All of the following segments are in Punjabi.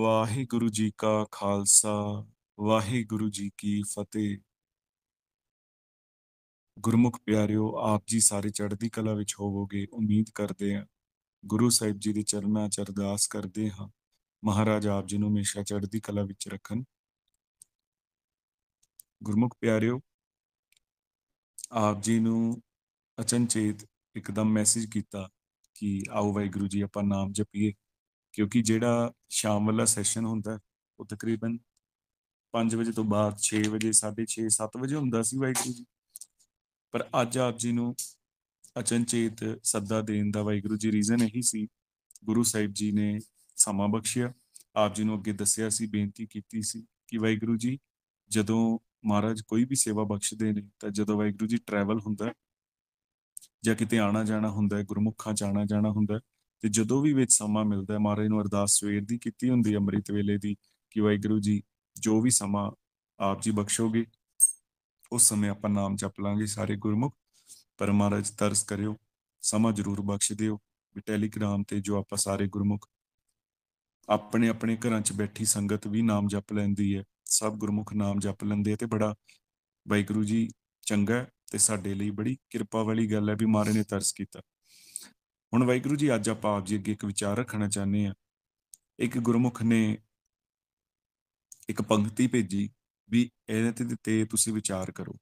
ਵਾਹਿਗੁਰੂ ਜੀ ਕਾ ਖਾਲਸਾ ਵਾਹਿਗੁਰੂ ਜੀ ਕੀ ਫਤਿਹ ਗੁਰਮੁਖ ਪਿਆਰਿਓ ਆਪ ਜੀ ਸਾਰੇ ਚੜ੍ਹਦੀ ਕਲਾ ਵਿੱਚ ਹੋਵੋਗੇ ਉਮੀਦ ਕਰਦੇ ਹਾਂ ਗੁਰੂ ਸਾਹਿਬ ਜੀ ਦੇ ਚਰਨਾਂ 'ਚ ਅਰਦਾਸ ਕਰਦੇ ਹਾਂ ਮਹਾਰਾਜ ਆਪ ਜੀ ਨੂੰ ਹਮੇਸ਼ਾ ਚੜ੍ਹਦੀ ਕਲਾ ਵਿੱਚ ਰੱਖਣ ਗੁਰਮੁਖ ਪਿਆਰਿਓ ਆਪ ਜੀ ਨੂੰ ਅਚਨਚੇਤ ਇੱਕਦਮ ਮੈਸੇਜ ਕੀਤਾ ਕਿ ਆਓ ਵਾਹਿਗੁਰੂ ਜੀ ਆਪਾਂ ਨਾਮ ਜਪੀਏ ਕਿਉਂਕਿ ਜਿਹੜਾ ਸ਼ਾਮ ਵਾਲਾ ਸੈਸ਼ਨ ਹੁੰਦਾ ਉਹ ਤਕਰੀਬਨ 5 ਵਜੇ ਤੋਂ ਬਾਅਦ 6 ਵਜੇ 6:30 7 ਵਜੇ ਹੁੰਦਾ ਸੀ ਵਾਹਿਗੁਰੂ ਜੀ ਪਰ ਅੱਜ ਆਪ ਜੀ ਨੂੰ ਅਚਨਚੇਤ ਸੱਦਾ ਦੇਣ ਦਾ ਵਾਹਿਗੁਰੂ ਜੀ ਰੀਜ਼ਨ ਇਹੀ ਸੀ ਗੁਰੂ ਸਾਹਿਬ ਜੀ ਨੇ ਸਮਾਂ ਬਖਸ਼ਿਆ ਆਪ ਜੀ ਨੂੰ ਅੱਗੇ ਦੱਸਿਆ ਸੀ ਬੇਨਤੀ ਕੀਤੀ ਸੀ ਕਿ ਵਾਹਿਗੁਰੂ ਜੀ ਜਦੋਂ ਮਹਾਰਾਜ ਕੋਈ ਵੀ ਸੇਵਾ ਬਖਸ਼ਦੇ ਨੇ ਤਾਂ ਜਦੋਂ ਵਾਹਿਗੁਰੂ ਜੀ ਟਰੈਵਲ ਹੁੰਦਾ ਜਾਂ ਕਿਤੇ ਆਣਾ ਜਾਣਾ ਹੁੰਦਾ ਗੁਰਮੁਖਾਂ ਜਾਣਾ ਜਾਣਾ ਹੁੰਦਾ ਤੇ ਜਦੋਂ ਵੀ ਵਿੱਚ ਸਮਾਂ ਮਿਲਦਾ ਹੈ ਮਹਾਰਾਜ ਨੂੰ ਅਰਦਾਸ ਸਵੇਰ ਦੀ ਕੀਤੀ ਹੁੰਦੀ ਅੰਮ੍ਰਿਤ ਵੇਲੇ ਦੀ ਕਿ ਵਾਹਿਗੁਰੂ ਜੀ ਜੋ ਵੀ ਸਮਾਂ ਆਪ ਜੀ ਬਖਸ਼ੋਗੇ ਉਸ ਸਮੇਂ ਆਪਾਂ ਨਾਮ ਜਪ ਲਾਂਗੇ ਸਾਰੇ ਗੁਰਮੁਖ ਪਰ ਮਹਾਰਾਜ ਤਰਸ ਕਰਿਓ ਸਮਾਂ ਜ਼ਰੂਰ ਬਖਸ਼ ਦਿਓ ਵੀ ਟੈਲੀਗ੍ਰਾਮ ਤੇ ਜੋ ਆਪਾਂ ਸਾਰੇ ਗੁਰਮੁਖ ਆਪਣੇ ਆਪਣੇ ਘਰਾਂ 'ਚ ਬੈਠੀ ਸੰਗਤ ਵੀ ਨਾਮ ਜਪ ਲੈਂਦੀ ਹੈ ਸਭ ਗੁਰਮੁਖ ਨਾਮ ਜਪ ਲੈਂਦੇ ਤੇ ਬੜਾ ਵਾਹਿਗੁਰੂ ਜੀ ਚੰਗਾ ਤੇ ਸਾਡੇ ਲਈ ਬੜੀ ਕਿਰਪਾ ਵਾਲੀ ਗੱਲ ਹੈ ਵੀ ਮਹਾਰਾਜ ਨੇ ਤਰਸ ਕੀਤਾ ਹੁਣ ਵਾਹਿਗੁਰੂ ਜੀ ਅੱਜ ਆਪਾਂ ਆਪ ਜੀ ਅੱਗੇ ਇੱਕ ਵਿਚਾਰ ਰੱਖਣਾ ਚਾਹੁੰਦੇ ਆ ਇੱਕ ਗੁਰਮੁਖ ਨੇ ਇੱਕ ਪੰਕਤੀ ਭੇਜੀ ਵੀ ਇਹਦੇ ਤੇ ਦਿੱਤੇ ਤੁਸੀਂ ਵਿਚਾਰ ਕਰੋ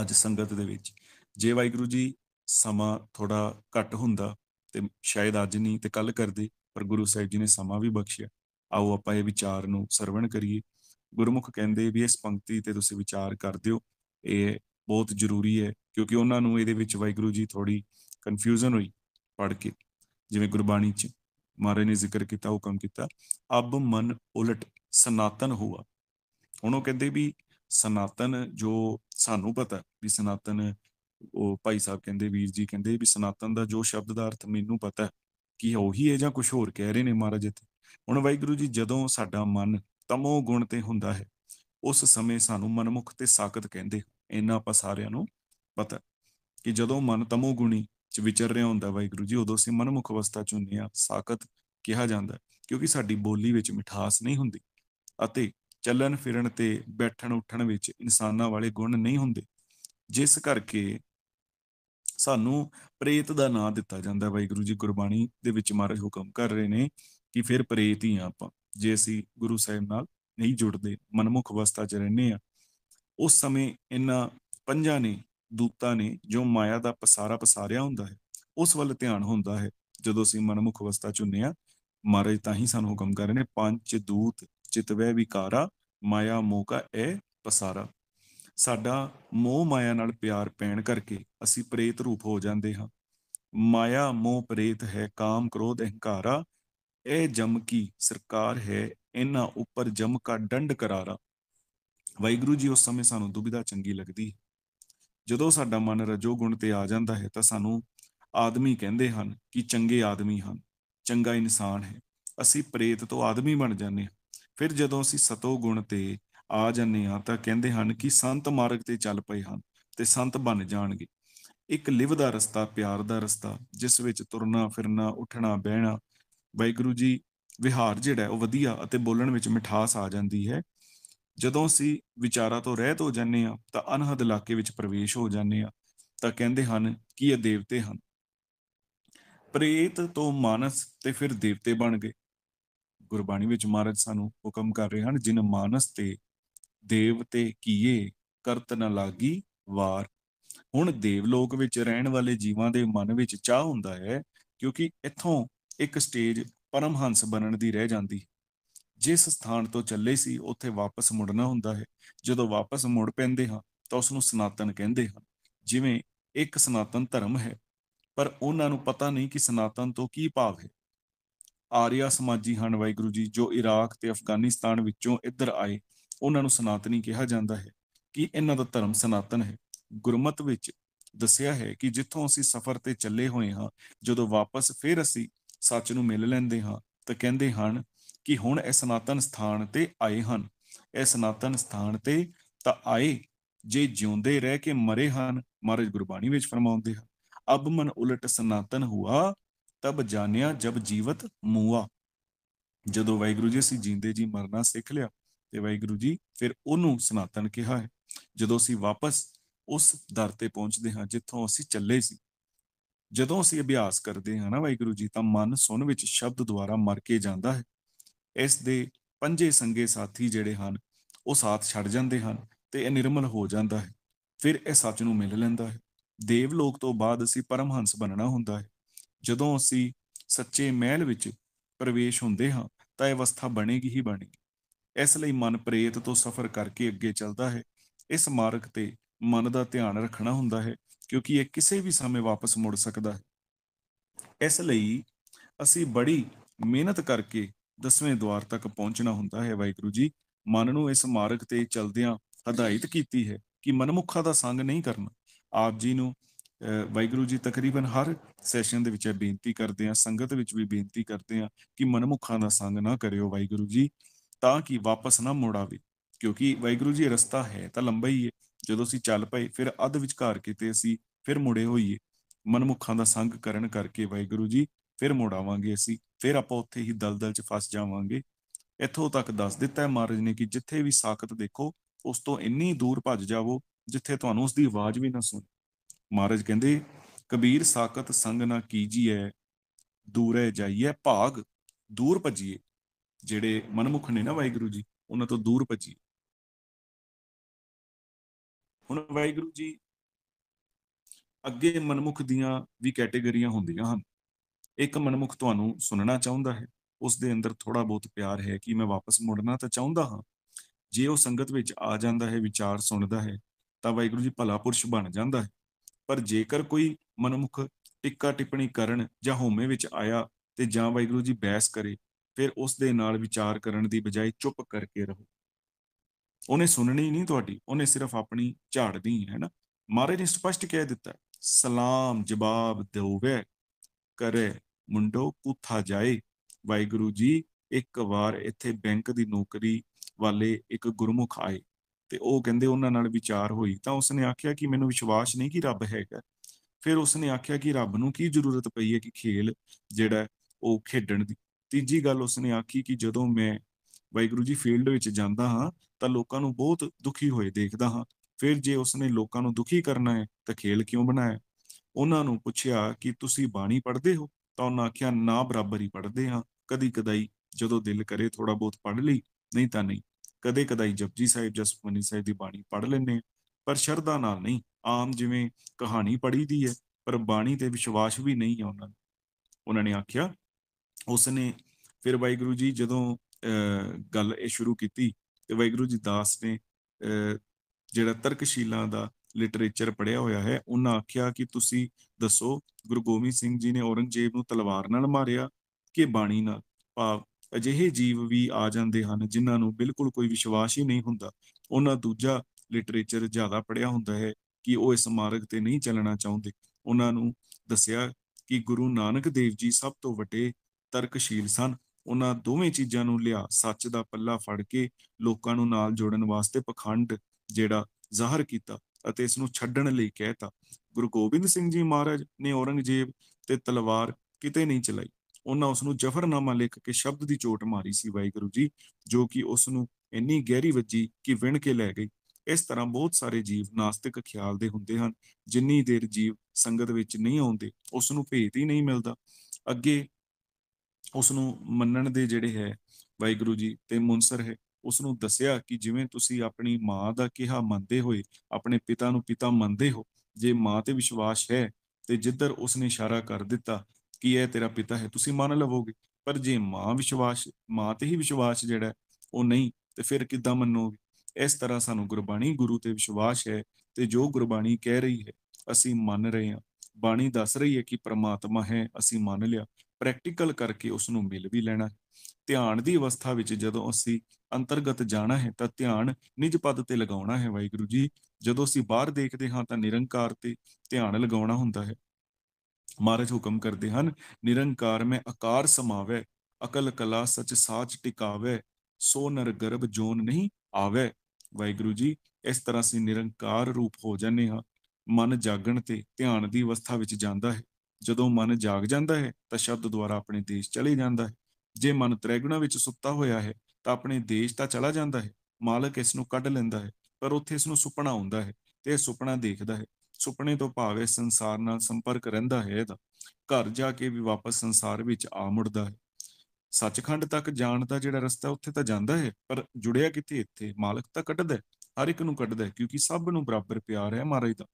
ਅੱਜ ਸੰਗਤ ਦੇ ਵਿੱਚ ਜੇ ਵਾਹਿਗੁਰੂ ਜੀ ਸਮਾਂ ਥੋੜਾ ਘੱਟ ਹੁੰਦਾ ਤੇ ਸ਼ਾਇਦ ਅੱਜ ਨਹੀਂ ਤੇ ਕੱਲ ਕਰਦੇ ਪਰ ਗੁਰੂ ਸਾਹਿਬ ਜੀ ਨੇ ਸਮਾਂ ਵੀ ਬਖਸ਼ਿਆ ਆਓ ਆਪਾਂ ਇਹ ਵਿਚਾਰ ਨੂੰ ਸਰਵਣ ਕਰੀਏ ਗੁਰਮੁਖ ਕਹਿੰਦੇ ਵੀ ਇਸ ਪੰਕਤੀ ਤੇ ਤੁਸੀਂ ਵਿਚਾਰ ਕਰ ਦਿਓ ਇਹ ਬਹੁਤ ਜ਼ਰੂਰੀ ਹੈ ਕਿਉਂਕਿ ਉਹਨਾਂ ਨੂੰ ਇਹਦੇ ਵਿੱਚ ਵਾਹਿਗੁਰੂ ਜੀ ਥੋੜੀ ਕਨਫਿਊਜ਼ਨ ਹੋਈ ਪੜ ਕੇ ਜਿਵੇਂ ਗੁਰਬਾਣੀ ਚ ਮਾਰੇ ਨੇ ਜ਼ਿਕਰ ਕੀਤਾ ਹੁਕਮ ਕੀਤਾ ਅਬ ਮਨ ਉਲਟ ਸਨਾਤਨ ਹੋਆ ਹੁਣ ਉਹ ਕਹਿੰਦੇ ਵੀ ਸਨਾਤਨ ਜੋ ਸਾਨੂੰ ਪਤਾ ਵੀ ਸਨਾਤਨ ਉਹ ਭਾਈ ਸਾਹਿਬ ਕਹਿੰਦੇ ਵੀਰ ਜੀ ਕਹਿੰਦੇ ਵੀ ਸਨਾਤਨ ਦਾ ਜੋ ਸ਼ਬਦ ਦਾ ਅਰਥ ਮੈਨੂੰ ਪਤਾ ਕੀ ਉਹੀ ਹੈ ਜਾਂ ਕੁਝ ਹੋਰ ਕਹਿ ਰਹੇ ਨੇ ਮਹਾਰਾਜ ਜੀ ਹੁਣ ਵਾਹਿਗੁਰੂ ਜੀ ਜਦੋਂ ਸਾਡਾ ਮਨ ਤਮੋ ਗੁਣ ਤੇ ਹੁੰਦਾ ਹੈ ਉਸ ਸਮੇਂ ਸਾਨੂੰ ਮਨਮੁਖ ਤੇ ਸਾਖਤ ਕਹਿੰਦੇ ਇਹਨਾਂ ਆਪਾਂ ਸਾਰਿਆਂ ਨੂੰ ਪਤਾ ਕਿ ਜਦੋਂ ਮਨ ਤਮੋ ਗੁਣੀ ਚ ਵਿਚਰ ਰਿਹਾ ਹੁੰਦਾ ਵਾਹਿਗੁਰੂ ਜੀ ਉਦੋਂ ਅਸੀਂ ਮਨਮੁਖ ਅਵਸਥਾ ਚ ਹੁੰਨੇ ਆ ਸਾਖਤ ਕਿਹਾ ਜਾਂਦਾ ਕਿਉਂਕਿ ਸਾਡੀ ਬੋਲੀ ਵਿੱਚ ਮਿਠਾਸ ਨਹੀਂ ਹੁੰਦੀ ਅਤੇ ਚੱਲਣ ਫਿਰਨ ਤੇ ਬੈਠਣ ਉੱਠਣ ਵਿੱਚ ਇਨਸਾਨਾਂ ਵਾਲੇ ਗੁਣ ਨਹੀਂ ਹੁੰਦੇ ਜਿਸ ਕਰਕੇ ਸਾਨੂੰ ਪ੍ਰੇਤ ਦਾ ਨਾਂ ਦਿੱਤਾ ਜਾਂਦਾ ਵਾਹਿਗੁਰੂ ਜੀ ਗੁਰਬਾਣੀ ਦੇ ਵਿੱਚ ਮਹਾਰਾਜ ਹੁਕਮ ਕਰ ਰਹੇ ਨੇ ਕਿ ਫਿਰ ਪ੍ਰੇਤ ਹੀ ਆ ਆਪਾਂ ਜੇ ਅਸੀਂ ਗੁਰੂ ਸਾਹਿਬ ਨਾਲ ਨਹੀਂ ਜੁੜਦੇ ਮਨਮੁਖ ਅਵਸਥਾ 'ਚ ਰਹਿੰਦੇ ਆ ਉਸ ਸਮੇਂ ਇਹਨਾਂ ਪੰਜਾਂ ਨੇ ਦੂਤਾਂ ਨੇ ਜੋ ਮਾਇਆ ਦਾ ਪਸਾਰਾ ਪਸਾਰਿਆ ਹੁੰਦਾ ਹੈ ਉਸ ਵੱਲ ਧਿਆਨ ਹੁੰਦਾ ਹੈ ਜਦੋਂ ਅਸੀਂ ਮਨਮੁਖ ਅਵਸਥਾ ਚ ਹੁੰਨੇ ਆ ਮਹਾਰਾਜ ਤਾਂ ਹੀ ਸਾਨੂੰ ਹੁਕਮ ਕਰ ਰਹੇ ਨੇ ਪੰਜ ਦੂਤ ਚਿਤਵੈ ਵਿਕਾਰਾ ਮਾਇਆ ਮੋਕਾ ਐ ਪਸਾਰਾ ਸਾਡਾ ਮੋਹ ਮਾਇਆ ਨਾਲ ਪਿਆਰ ਪੈਣ ਕਰਕੇ ਅਸੀਂ ਪ੍ਰੇਤ ਰੂਪ ਹੋ ਜਾਂਦੇ ਹਾਂ ਮਾਇਆ ਮੋਹ ਪ੍ਰੇਤ ਹੈ ਕਾਮ ਕ੍ਰੋਧ ਅਹੰਕਾਰਾ ਇਹ ਜਮ ਕੀ ਸਰਕਾਰ ਹੈ ਇਹਨਾਂ ਉੱਪਰ ਜਮ ਕਾ ਡੰਡ ਕਰਾਰਾ ਵਾਹਿਗੁਰੂ ਜੀ ਉਸ ਸਮੇਂ ਸਾਨੂੰ ਦੁਬਿਧਾ ਚੰਗੀ ਲੱਗਦੀ ਜਦੋਂ ਸਾਡਾ ਮਨ ਰਜੋ ਗੁਣ ਤੇ ਆ ਜਾਂਦਾ ਹੈ ਤਾਂ ਸਾਨੂੰ ਆਦਮੀ ਕਹਿੰਦੇ ਹਨ ਕਿ ਚੰਗੇ ਆਦਮੀ ਹਨ ਚੰਗਾ ਇਨਸਾਨ ਹੈ ਅਸੀਂ ਪ੍ਰੇਤ ਤੋਂ ਆਦਮੀ ਬਣ ਜਾਂਦੇ ਹਾਂ ਫਿਰ ਜਦੋਂ ਅਸੀਂ ਸਤੋ ਗੁਣ ਤੇ ਆ ਜਾਂਦੇ ਹਾਂ ਤਾਂ ਕਹਿੰਦੇ ਹਨ ਕਿ ਸੰਤ ਮਾਰਗ ਤੇ ਚੱਲ ਪਏ ਹਨ ਤੇ ਸੰਤ ਬਣ ਜਾਣਗੇ ਇੱਕ ਲਿਵ ਦਾ ਰਸਤਾ ਪਿਆਰ ਦਾ ਰਸਤਾ ਜਿਸ ਵਿੱਚ ਤੁਰਨਾ ਫਿਰਨਾ ਉੱਠਣਾ ਬਹਿਣਾ ਵਾਹਿਗੁਰੂ ਜੀ ਵਿਹਾਰ ਜਿਹੜਾ ਉਹ ਵਧੀਆ ਅਤੇ ਬੋਲਣ ਵਿੱਚ ਮਿਠਾਸ ਆ ਜਾਂਦੀ ਹੈ ਜਦੋਂ ਅਸੀਂ ਵਿਚਾਰਾਂ ਤੋਂ ਰਹਿਤ ਹੋ ਜਾਂਦੇ ਆ ਤਾਂ ਅਨਹਦ ਇਲਾਕੇ ਵਿੱਚ ਪ੍ਰਵੇਸ਼ ਹੋ ਜਾਂਦੇ ਆ ਤਾਂ ਕਹਿੰਦੇ ਹਨ ਕਿ ਇਹ ਦੇਵਤੇ ਹਨ ਪ੍ਰੇਤ ਤੋਂ ਮਾਨਸ ਤੇ ਫਿਰ ਦੇਵਤੇ ਬਣ ਗਏ ਗੁਰਬਾਣੀ ਵਿੱਚ ਮਹਾਰਾਜ ਸਾਨੂੰ ਹੁਕਮ ਕਰ ਰਹੇ ਹਨ ਜਿਨ ਮਾਨਸ ਤੇ ਦੇਵਤੇ ਕੀਏ ਕਰਤ ਨ ਲਾਗੀ ਵਾਰ ਹੁਣ ਦੇਵ ਲੋਕ ਵਿੱਚ ਰਹਿਣ ਵਾਲੇ ਜੀਵਾਂ ਦੇ ਮਨ ਵਿੱਚ ਚਾਹ ਹੁੰਦਾ ਹੈ ਕਿਉਂਕਿ ਇੱਥੋਂ ਇੱਕ ਸਟੇਜ ਪਰਮਹੰਸ ਬਣਨ ਦੀ ਰਹਿ ਜਾਂਦੀ ਹੈ ਜਿਸ ਸਥਾਨ ਤੋਂ ਚੱਲੇ ਸੀ ਉੱਥੇ ਵਾਪਸ ਮੁੜਨਾ ਹੁੰਦਾ ਹੈ ਜਦੋਂ ਵਾਪਸ ਮੁੜ ਪੈਂਦੇ ਹਾਂ ਤਾਂ ਉਸ ਨੂੰ ਸਨਾਤਨ ਕਹਿੰਦੇ ਹਨ ਜਿਵੇਂ ਇੱਕ ਸਨਾਤਨ ਧਰਮ ਹੈ ਪਰ ਉਹਨਾਂ ਨੂੰ ਪਤਾ ਨਹੀਂ ਕਿ ਸਨਾਤਨ ਤੋਂ ਕੀ ਭਾਵ ਹੈ ਆਰੀਆ ਸਮਾਜੀ ਹਨ ਵਾਹਿਗੁਰੂ ਜੀ ਜੋ ਇਰਾਕ ਤੇ ਅਫਗਾਨਿਸਤਾਨ ਵਿੱਚੋਂ ਇੱਧਰ ਆਏ ਉਹਨਾਂ ਨੂੰ ਸਨਾਤਨੀ ਕਿਹਾ ਜਾਂਦਾ ਹੈ ਕਿ ਇਹਨਾਂ ਦਾ ਧਰਮ ਸਨਾਤਨ ਹੈ ਗੁਰਮਤ ਵਿੱਚ ਦੱਸਿਆ ਹੈ ਕਿ ਜਿੱਥੋਂ ਅਸੀਂ ਸਫ਼ਰ ਤੇ ਚੱਲੇ ਹੋਏ ਹਾਂ ਜਦੋਂ ਵਾਪਸ ਫੇਰ ਅਸੀਂ ਸੱਚ ਨੂੰ ਮਿਲ ਲੈਂਦੇ ਹਾਂ ਤਾਂ ਕਹਿੰਦੇ ਹਨ ਕਿ ਹੁਣ ਇਹ ਸਨਾਤਨ ਸਥਾਨ ਤੇ ਆਏ ਹਨ ਇਹ ਸਨਾਤਨ ਸਥਾਨ ਤੇ ਤਾਂ ਆਏ ਜੇ ਜਿਉਂਦੇ ਰਹਿ ਕੇ ਮਰੇ ਹਨ ਮਹਾਰਾਜ ਗੁਰਬਾਣੀ ਵਿੱਚ ਫਰਮਾਉਂਦੇ ਹਨ ਅਬ ਮਨ ਉਲਟ ਸਨਾਤਨ ਹੁਆ ਤਬ ਜਾਣਿਆ ਜਬ ਜੀਵਤ ਮੂਆ ਜਦੋਂ ਵਾਹਿਗੁਰੂ ਜੀ ਅਸੀਂ ਜਿੰਦੇ ਜੀ ਮਰਨਾ ਸਿੱਖ ਲਿਆ ਤੇ ਵਾਹਿਗੁਰੂ ਜੀ ਫਿਰ ਉਹਨੂੰ ਸਨਾਤਨ ਕਿਹਾ ਹੈ ਜਦੋਂ ਅਸੀਂ ਵਾਪਸ ਉਸ ਦਰ ਤੇ ਪਹੁੰਚਦੇ ਹਾਂ ਜਿੱਥੋਂ ਅਸੀਂ ਚੱਲੇ ਸੀ ਜਦੋਂ ਅਸੀਂ ਅਭਿਆਸ ਕਰਦੇ ਹਾਂ ਨਾ ਵਾਹਿਗੁਰੂ ਜੀ ਤਾਂ ਮਨ ਸੁਣ ਵਿੱਚ ਸ਼ਬਦ ਦੁਆਰਾ ਮਰ ਕੇ ਜਾਂਦਾ ਹੈ ਇਸ ਦੇ ਪੰਜੇ ਸੰਗੇ ਸਾਥੀ ਜਿਹੜੇ ਹਨ ਉਹ ਸਾਥ ਛੱਡ ਜਾਂਦੇ ਹਨ ਤੇ ਇਹ ਨਿਰਮਲ ਹੋ ਜਾਂਦਾ ਹੈ ਫਿਰ ਇਹ ਸੱਚ ਨੂੰ ਮਿਲ ਲੈਂਦਾ ਹੈ ਦੇਵ ਲੋਕ ਤੋਂ ਬਾਅਦ ਅਸੀਂ ਪਰਮ ਹੰਸ ਬਣਨਾ ਹੁੰਦਾ ਹੈ ਜਦੋਂ ਅਸੀਂ ਸੱਚੇ ਮਹਿਲ ਵਿੱਚ ਪ੍ਰਵੇਸ਼ ਹੁੰਦੇ ਹਾਂ ਤਾਂ ਇਹ ਅਵਸਥਾ ਬਣੇਗੀ ਹੀ ਬਣੇਗੀ ਇਸ ਲਈ ਮਨ ਪ੍ਰੇਤ ਤੋਂ ਸਫ਼ਰ ਕਰਕੇ ਅੱਗੇ ਚੱਲਦਾ ਹੈ ਇਸ ਮਾਰਗ ਤੇ ਮਨ ਦਾ ਧਿਆਨ ਰੱਖਣਾ ਹੁੰਦਾ ਹੈ ਕਿਉਂਕਿ ਇਹ ਕਿਸੇ ਵੀ ਸਮੇਂ ਵਾਪਸ ਮੁੜ ਸਕਦਾ ਹੈ ਇਸ ਲਈ ਅਸੀਂ ਬੜੀ ਮਿਹਨਤ ਕਰਕੇ ਦਸਵੇਂ ਦਵਾਰ ਤੱਕ ਪਹੁੰਚਣਾ ਹੁੰਦਾ ਹੈ ਵਾਹਿਗੁਰੂ ਜੀ ਮਨ ਨੂੰ ਇਸ ਮਾਰਗ ਤੇ ਚਲਦਿਆਂ ਹਦਾਇਤ ਕੀਤੀ ਹੈ ਕਿ ਮਨਮੁੱਖਾ ਦਾ ਸੰਗ ਨਹੀਂ ਕਰਨਾ ਆਪ ਜੀ ਨੂੰ ਵਾਹਿਗੁਰੂ ਜੀ ਤਕਰੀਬਨ ਹਰ ਸੈਸ਼ਨ ਦੇ ਵਿੱਚ ਬੇਨਤੀ ਕਰਦੇ ਆ ਸੰਗਤ ਵਿੱਚ ਵੀ ਬੇਨਤੀ ਕਰਦੇ ਆ ਕਿ ਮਨਮੁੱਖਾਂ ਦਾ ਸੰਗ ਨਾ ਕਰਿਓ ਵਾਹਿਗੁਰੂ ਜੀ ਤਾਂ ਕਿ ਵਾਪਸ ਨਾ ਮੁੜਾਵੇ ਕਿਉਂਕਿ ਵਾਹਿਗੁਰੂ ਜੀ ਰਸਤਾ ਹੈ ਤਾਂ ਲੰਬਾ ਹੀ ਹੈ ਜਦੋਂ ਅਸੀਂ ਚੱਲ ਪਏ ਫਿਰ ਅੱਧ ਵਿਚਕਾਰ ਕਿਤੇ ਅਸੀਂ ਫਿਰ ਮੁੜੇ ਹੋਈਏ ਮਨਮੁੱਖਾਂ ਦਾ ਸੰਗ ਕਰਨ ਕਰਕੇ ਵਾਹਿਗੁਰੂ ਜੀ ਫਿਰ ਮੁੜਾਵਾਂਗੇ ਅਸੀਂ ਫਿਰ ਆਪਾਂ ਉੱਥੇ ਹੀ ਦਲਦਲ 'ਚ ਫਸ ਜਾਵਾਂਗੇ ਇੱਥੋਂ ਤੱਕ ਦੱਸ ਦਿੱਤਾ ਹੈ ਮਹਾਰਾਜ ਨੇ ਕਿ ਜਿੱਥੇ ਵੀ ਸਾਖਤ ਦੇਖੋ ਉਸ ਤੋਂ ਇੰਨੀ ਦੂਰ ਭੱਜ ਜਾਵੋ ਜਿੱਥੇ ਤੁਹਾਨੂੰ ਉਸ ਦੀ ਆਵਾਜ਼ ਵੀ ਨਾ ਸੁਣ ਮਹਾਰਾਜ ਕਹਿੰਦੇ ਕਬੀਰ ਸਾਖਤ ਸੰਗ ਨਾ ਕੀਜੀਐ ਦੂਰੇ ਜਾਈਏ ਭਾਗ ਦੂਰ ਭਜੀਏ ਜਿਹੜੇ ਮਨਮੁਖ ਨੇ ਨਾ ਵਾਹਿਗੁਰੂ ਜੀ ਉਹਨਾਂ ਤੋਂ ਦੂਰ ਭਜੀਏ ਹੁਣ ਵਾਹਿਗੁਰੂ ਜੀ ਅੱਗੇ ਮਨਮੁਖ ਦੀਆਂ ਵੀ ਕੈਟਾਗਰੀਆਂ ਹੁੰਦੀਆਂ ਹਨ ਇੱਕ ਮਨਮੁਖ ਤੁਹਾਨੂੰ ਸੁਣਨਾ ਚਾਹੁੰਦਾ ਹੈ ਉਸ ਦੇ ਅੰਦਰ ਥੋੜਾ ਬਹੁਤ ਪਿਆਰ ਹੈ ਕਿ ਮੈਂ ਵਾਪਸ ਮੁੜਨਾ ਤਾਂ ਚਾਹੁੰਦਾ ਹਾਂ ਜੇ ਉਹ ਸੰਗਤ ਵਿੱਚ ਆ ਜਾਂਦਾ ਹੈ ਵਿਚਾਰ ਸੁਣਦਾ ਹੈ ਤਾਂ ਵਾਹਿਗੁਰੂ ਜੀ ਭਲਾ ਪੁਰਸ਼ ਬਣ ਜਾਂਦਾ ਹੈ ਪਰ ਜੇਕਰ ਕੋਈ ਮਨਮੁਖ ਟਿੱਕਾ ਟਿੱਪਣੀ ਕਰਨ ਜਾਂ ਹਉਮੈ ਵਿੱਚ ਆਇਆ ਤੇ ਜਾਂ ਵਾਹਿਗੁਰੂ ਜੀ ਬੈਸ ਕਰੇ ਫਿਰ ਉਸ ਦੇ ਨਾਲ ਵਿਚਾਰ ਕਰਨ ਦੀ ਬਜਾਏ ਚੁੱਪ ਕਰਕੇ ਰਹੋ ਉਹਨੇ ਸੁਣਨੀ ਨਹੀਂ ਤੁਹਾਡੀ ਉਹਨੇ ਸਿਰਫ ਆਪਣੀ ਝਾੜਨੀ ਹੈ ਨਾ ਮਹਾਰਾਜ ਨੇ ਸਪਸ਼ਟ ਕਹਿ ਦਿੱਤਾ ਸਲਾਮ ਜਵਾਬ ਦੇਵੇ ਕਰੇ ਮੁੰਡੋ ਕੁੱਥਾ ਜਾਏ ਵਾਹਿਗੁਰੂ ਜੀ ਇੱਕ ਵਾਰ ਇੱਥੇ ਬੈਂਕ ਦੀ ਨੌਕਰੀ ਵਾਲੇ ਇੱਕ ਗੁਰਮੁਖ ਆਏ ਤੇ ਉਹ ਕਹਿੰਦੇ ਉਹਨਾਂ ਨਾਲ ਵਿਚਾਰ ਹੋਈ ਤਾਂ ਉਸਨੇ ਆਖਿਆ ਕਿ ਮੈਨੂੰ ਵਿਸ਼ਵਾਸ ਨਹੀਂ ਕਿ ਰੱਬ ਹੈਗਾ ਫਿਰ ਉਸਨੇ ਆਖਿਆ ਕਿ ਰੱਬ ਨੂੰ ਕੀ ਜ਼ਰੂਰਤ ਪਈ ਹੈ ਕਿ ਖੇਲ ਜਿਹੜਾ ਉਹ ਖੇਡਣ ਦੀ ਤੀਜੀ ਗੱਲ ਉਸਨੇ ਆਖੀ ਕਿ ਜਦੋਂ ਮੈਂ ਵਾਹਿਗੁਰੂ ਜੀ ਫੀਲਡ ਵਿੱਚ ਜਾਂਦਾ ਹਾਂ ਤਾਂ ਲੋਕਾਂ ਨੂੰ ਬਹੁਤ ਦੁਖੀ ਹੋਏ ਦੇਖਦਾ ਹਾਂ ਫਿਰ ਜੇ ਉਸਨੇ ਲੋਕਾਂ ਨੂੰ ਦੁਖੀ ਕਰਨਾ ਹੈ ਤਾਂ ਖੇਲ ਕਿਉਂ ਬਣਾਇਆ ਉਹਨਾਂ ਨੂੰ ਪੁੱਛਿਆ ਕਿ ਤੁਸੀਂ ਬਾਣੀ ਪੜ੍ਹਦੇ ਹੋ ਤਾਂ ਉਹਨਾਂ ਆਖਿਆ ਨਾ ਬਰਾਬਰ ਹੀ ਆ ਹਾਂ ਕਦੀ ਕਦਾਈ ਜਦੋਂ ਦਿਲ ਕਰੇ ਥੋੜਾ ਬਹੁਤ ਪੜ ਲਈ ਨਹੀਂ ਤਾਂ ਨਹੀਂ ਕਦੇ ਕਦਾਈ ਜਪਜੀ ਸਾਹਿਬ ਜਾਂ ਸਾਹਿਬ ਦੀ ਬਾਣੀ ਪੜ ਲੈਣੇ ਪਰ ਸ਼ਰਧਾ ਨਾਲ ਨਹੀਂ ਆਮ ਜਿਵੇਂ ਕਹਾਣੀ ਪੜੀ ਦੀ ਹੈ ਪਰ ਬਾਣੀ ਤੇ ਵਿਸ਼ਵਾਸ ਵੀ ਨਹੀਂ ਹੈ ਉਹਨਾਂ ਨੂੰ ਉਹਨਾਂ ਨੇ ਆਖਿਆ ਉਸ ਨੇ ਫਿਰ ਵਾਹਿਗੁਰੂ ਜੀ ਜਦੋਂ ਗੱਲ ਇਹ ਸ਼ੁਰੂ ਕੀਤੀ ਤੇ ਵਾਹਿਗੁਰੂ ਜੀ ਦਾਸ ਨੇ ਜਿਹੜਾ ਤਰਕਸ਼ੀਲਾਂ ਦਾ ਲਿਟਰੇਚਰ ਪੜਿਆ ਹੋਇਆ ਹੈ ਉਹਨਾਂ ਆਖਿਆ ਕਿ ਤੁਸੀਂ ਦੱਸੋ ਗੁਰੂ ਗੋਬਿੰਦ ਸਿੰਘ ਜੀ ਨੇ ਔਰੰਗਜ਼ੇਬ ਨੂੰ ਤਲਵਾਰ ਨਾਲ ਮਾਰਿਆ ਕਿ ਬਾਣੀ ਨਾਲ ਭਾਵ ਅਜਿਹੇ ਜੀਵ ਵੀ ਆ ਜਾਂਦੇ ਹਨ ਜਿਨ੍ਹਾਂ ਨੂੰ ਬਿਲਕੁਲ ਕੋਈ ਵਿਸ਼ਵਾਸ ਹੀ ਨਹੀਂ ਹੁੰਦਾ ਉਹਨਾਂ ਦੂਜਾ ਲਿਟਰੇਚਰ ਜ਼ਿਆਦਾ ਪੜਿਆ ਹੁੰਦਾ ਹੈ ਕਿ ਉਹ ਇਸ ਮਾਰਗ ਤੇ ਨਹੀਂ ਚੱਲਣਾ ਚਾਹੁੰਦੇ ਉਹਨਾਂ ਨੂੰ ਦੱਸਿਆ ਕਿ ਗੁਰੂ ਨਾਨਕ ਦੇਵ ਜੀ ਸਭ ਤੋਂ ਵੱਡੇ ਤਰਕਸ਼ੀਲ ਸਨ ਉਹਨਾਂ ਦੋਵੇਂ ਚੀਜ਼ਾਂ ਨੂੰ ਲਿਆ ਸੱਚ ਦਾ ਪੱਲਾ ਫੜ ਕੇ ਲੋਕਾਂ ਨੂੰ ਨਾਲ ਜੋੜਨ ਵਾਸਤੇ ਪਖੰਡ ਜਿਹੜਾ ਜ਼ਾਹਰ ਕੀਤਾ ਅਤੇ ਇਸ ਨੂੰ ਛੱਡਣ ਲਈ ਕਹਿਤਾ ਗੁਰੂ ਗੋਬਿੰਦ ਸਿੰਘ ਜੀ ਮਹਾਰਾਜ ਨੇ ਔਰੰਗਜ਼ੇਬ ਤੇ ਤਲਵਾਰ ਕਿਤੇ ਨਹੀਂ ਚਲਾਈ ਉਹਨਾਂ ਉਸ ਨੂੰ ਜ਼ਫਰਨਾਮਾ ਲਿਖ ਕੇ ਸ਼ਬਦ ਦੀ ਚੋਟ ਮਾਰੀ ਸੀ ਵਾਹਿਗੁਰੂ ਜੀ ਜੋ ਕਿ ਉਸ ਨੂੰ ਇੰਨੀ ਗਹਿਰੀ ਵੱਜੀ ਕਿ ਵਿਣ ਕੇ ਲੈ ਗਈ ਇਸ ਤਰ੍ਹਾਂ ਬਹੁਤ ਸਾਰੇ ਜੀਵ ਨਾਸਤਿਕ ਖਿਆਲ ਦੇ ਹੁੰਦੇ ਹਨ ਜਿੰਨੀ ਦੇਰ ਜੀਵ ਸੰਗਤ ਵਿੱਚ ਨਹੀਂ ਆਉਂਦੇ ਉਸ ਨੂੰ ਭੇਤ ਹੀ ਨਹੀਂ ਮਿਲਦਾ ਅੱਗੇ ਉਸ ਨੂੰ ਮੰਨਣ ਦੇ ਜਿਹੜੇ ਹੈ ਵਾਹਿਗੁਰੂ ਜੀ ਤੇ ਮੁਨਸਰ ਹੈ ਉਸ ਨੂੰ ਦੱਸਿਆ ਕਿ ਜਿਵੇਂ ਤੁਸੀਂ ਆਪਣੀ ਮਾਂ ਦਾ ਕਿਹਾ ਮੰਨਦੇ ਹੋਏ ਆਪਣੇ ਪਿਤਾ ਨੂੰ ਪਿਤਾ ਮੰਨਦੇ ਹੋ ਜੇ ਮਾਂ ਤੇ ਵਿਸ਼ਵਾਸ ਹੈ ਤੇ ਜਿੱਧਰ ਉਸ ਨੇ ਇਸ਼ਾਰਾ ਕਰ ਦਿੱਤਾ ਕਿ ਇਹ ਤੇਰਾ ਪਿਤਾ ਹੈ ਤੁਸੀਂ ਮੰਨ ਲਵੋਗੇ ਪਰ ਜੇ ਮਾਂ ਵਿਸ਼ਵਾਸ ਮਾਂ ਤੇ ਹੀ ਵਿਸ਼ਵਾਸ ਜਿਹੜਾ ਉਹ ਨਹੀਂ ਤੇ ਫਿਰ ਕਿੱਦਾਂ ਮੰਨੋਗੇ ਇਸ ਤਰ੍ਹਾਂ ਸਾਨੂੰ ਗੁਰਬਾਣੀ ਗੁਰੂ ਤੇ ਵਿਸ਼ਵਾਸ ਹੈ ਤੇ ਜੋ ਗੁਰਬਾਣੀ ਕਹਿ ਰਹੀ ਹੈ ਅਸੀਂ ਮੰਨ ਰਹੇ ਹਾਂ ਬਾਣੀ ਦੱਸ ਰਹੀ ਹੈ ਕਿ ਪ੍ਰਮਾਤਮਾ ਹੈ ਅਸੀਂ ਮੰਨ ਲਿਆ ਪ੍ਰੈਕਟੀਕਲ ਕਰਕੇ ਉਸ ਨੂੰ ਮਿਲ ਵੀ ਲੈਣਾ ਧਿਆਨ ਦੀ ਅਵਸਥਾ ਵਿੱਚ ਜਦੋਂ ਅਸੀਂ ਅੰਤਰਗਤ ਜਾਣਾ ਹੈ ਤਾਂ ਧਿਆਨ ਨਿਜ ਪਦ ਤੇ ਲਗਾਉਣਾ ਹੈ ਵਾਹਿਗੁਰੂ ਜੀ ਜਦੋਂ ਅਸੀਂ ਬਾਹਰ ਦੇਖਦੇ ਹਾਂ ਤਾਂ ਨਿਰੰਕਾਰ ਤੇ ਧਿਆਨ ਲਗਾਉਣਾ ਹੁੰਦਾ ਹੈ ਮਹਾਰਾਜ ਹੁਕਮ ਕਰਦੇ ਹਨ ਨਿਰੰਕਾਰ ਮੈਂ ਆਕਾਰ ਸਮਾਵੇ ਅਕਲ ਕਲਾ ਸਚ ਸਾਚ ਟਿਕਾਵੇ ਸੋ ਨਰ ਗਰਭ ਜੋਨ ਨਹੀਂ ਆਵੇ ਵਾਹਿਗੁਰੂ ਜੀ ਇਸ ਤਰ੍ਹਾਂ ਅਸੀਂ ਨਿਰੰਕਾਰ ਰੂਪ ਹੋ ਜਾਂਦੇ ਹਾਂ ਮਨ ਜਾਗਣ ਤੇ ਧਿਆਨ ਦੀ ਅਵਸਥਾ ਵਿੱਚ ਜਾਂਦਾ ਹੈ ਜਦੋਂ ਮਨ ਜਾਗ ਜਾਂਦਾ ਹੈ ਤਾਂ ਸ਼ਬਦ ਦੁਆਰਾ ਆਪਣੇ ਦੇਸ਼ ਚਲੇ ਜਾਂਦਾ ਹੈ ਜੇ ਮਨ ਤ੍ਰੈਗੁਣਾ ਵਿੱਚ ਸੁੱਤਾ ਹੋਇਆ ਹੈ ਤਾਂ ਆਪਣੇ ਦੇਸ਼ ਤਾਂ ਚਲਾ ਜਾਂਦਾ ਹੈ ਮਾਲਕ ਇਸ ਨੂੰ ਕੱਢ ਲੈਂਦਾ ਹੈ ਪਰ ਉੱਥੇ ਇਸ ਨੂੰ ਸੁਪਨਾ ਆਉਂਦਾ ਹੈ ਤੇ ਇਹ ਸੁਪਨਾ ਦੇਖਦਾ ਹੈ ਸੁਪਨੇ ਤੋਂ ਭਾਵੇਂ ਸੰਸਾਰ ਨਾਲ ਸੰਪਰਕ ਰਹਿੰਦਾ ਹੈ ਇਹਦਾ ਘਰ ਜਾ ਕੇ ਵੀ ਵਾਪਸ ਸੰਸਾਰ ਵਿੱਚ ਆ ਮੁੜਦਾ ਹੈ ਸੱਚਖੰਡ ਤੱਕ ਜਾਣ ਦਾ ਜਿਹੜਾ ਰਸਤਾ ਉੱਥੇ ਤਾਂ ਜਾਂਦਾ ਹੈ ਪਰ ਜੁੜਿਆ ਕਿੱਥੇ ਇੱਥੇ ਮਾਲਕ ਤਾਂ ਕੱਢਦਾ ਹੈ ਹਰ ਇੱਕ ਨੂੰ ਕੱਢਦਾ ਹੈ ਕਿਉਂਕਿ ਸਭ ਨੂੰ ਬਰਾਬਰ ਪਿਆਰ ਹੈ ਮਹਾਰਾਜ ਦਾ